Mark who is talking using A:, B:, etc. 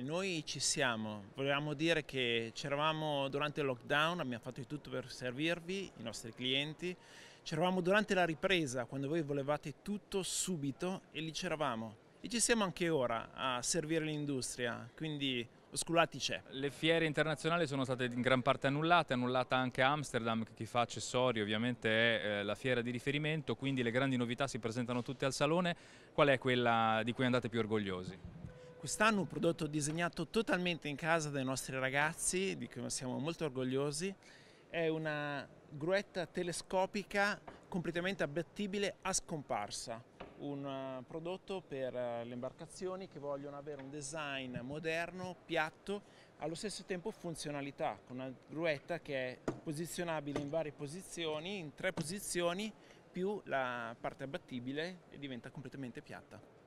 A: Noi ci siamo, volevamo dire che c'eravamo durante il lockdown, abbiamo fatto di tutto per servirvi, i nostri clienti, c'eravamo durante la ripresa, quando voi volevate tutto subito e lì c'eravamo. E ci siamo anche ora a servire l'industria, quindi Osculati c'è.
B: Le fiere internazionali sono state in gran parte annullate, annullata anche Amsterdam che chi fa accessori ovviamente è eh, la fiera di riferimento, quindi le grandi novità si presentano tutte al salone. Qual è quella di cui andate più orgogliosi?
A: Quest'anno un prodotto disegnato totalmente in casa dai nostri ragazzi, di cui siamo molto orgogliosi, è una gruetta telescopica completamente abbattibile a scomparsa, un eh, prodotto per eh, le imbarcazioni che vogliono avere un design moderno, piatto, allo stesso tempo funzionalità, con una gruetta che è posizionabile in varie posizioni, in tre posizioni, più la parte abbattibile e diventa completamente piatta.